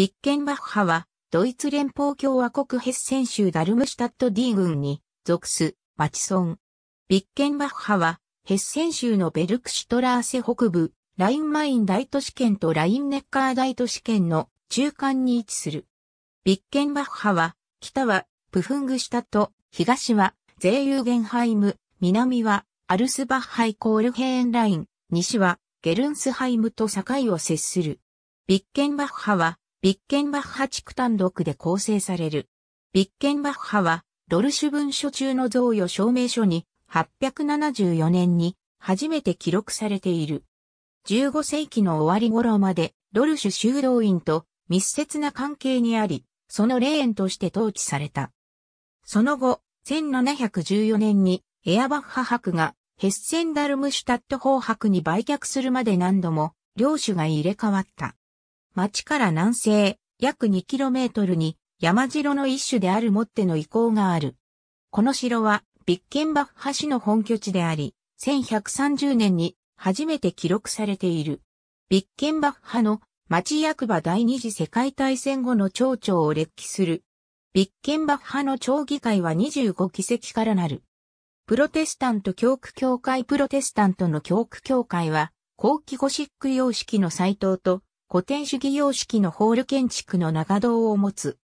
ビッケンバッハは、ドイツ連邦共和国ヘッセン州ダルムシュタット D 郡に属す町村。ビッケンバッハは、ヘッセン州のベルクシュトラーセ北部、ラインマイン大都市圏とラインネッカー大都市圏の中間に位置する。ビッケンバッハは、北はプフングシュタット、東はゼーユーゲンハイム、南はアルスバッハイコールヘーンライン、西はゲルンスハイムと境を接する。ビッケンバッハは、ビッケンバッハ地区単独で構成される。ビッケンバッハは、ドルシュ文書中の贈与証明書に、874年に初めて記録されている。15世紀の終わり頃までドルシュ修道院と密接な関係にあり、その霊園として統治された。その後、1714年にエアバッハ博がヘッセンダルムシュタット法博に売却するまで何度も領主が入れ替わった。町から南西、約 2km に山城の一種であるもっての遺構がある。この城は、ビッケンバッハ市の本拠地であり、1130年に初めて記録されている。ビッケンバッハの町役場第二次世界大戦後の町長を列記する。ビッケンバッハの町議会は25議席からなる。プロテスタント教区教会プロテスタントの教区教会は、後期ゴシック様式の斎藤と古典主義様式のホール建築の長堂を持つ。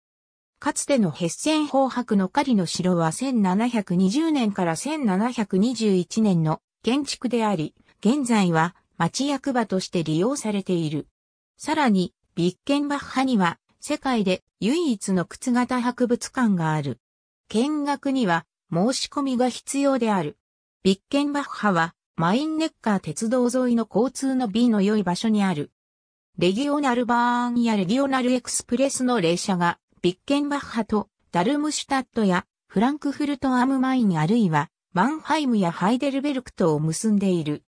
かつてのヘッセン方博の狩りの城は1720年から1721年の建築であり、現在は町役場として利用されている。さらに、ビッケンバッハには世界で唯一の靴型博物館がある。見学には申し込みが必要である。ビッケンバッハはマインネッカー鉄道沿いの交通の B の良い場所にあるレギオナルバーンやレギオナルエクスプレスの列車が、ビッケンバッハとダルムシュタットやフランクフルトアムマインあるいはマンハイムやハイデルベルクとを結んでいる。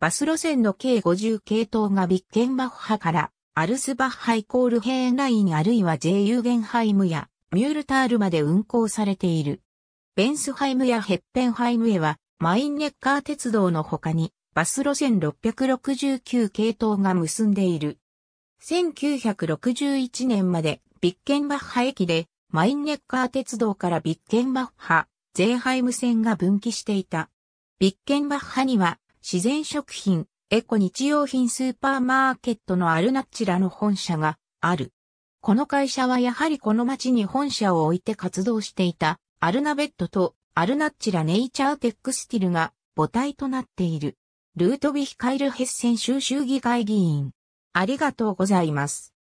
バス路線の計50系統がビッケンバッハからアルスバッハイコールヘーンラインあるいは J ユーゲンハイムやミュールタールまで運行されている。ベンスハイムやヘッペンハイムへはマインネッカー鉄道の他にバス路線669系統が結んでいる。1961年までビッケンバッハ駅でマインネッカー鉄道からビッケンバッハ、ゼーハイム線が分岐していた。ビッケンバッハには自然食品、エコ日用品スーパーマーケットのアルナッチラの本社がある。この会社はやはりこの町に本社を置いて活動していたアルナベットとアルナッチラネイチャーテックスティルが母体となっている。ルートビヒカイル・ヘッセン州州議会議員。ありがとうございます。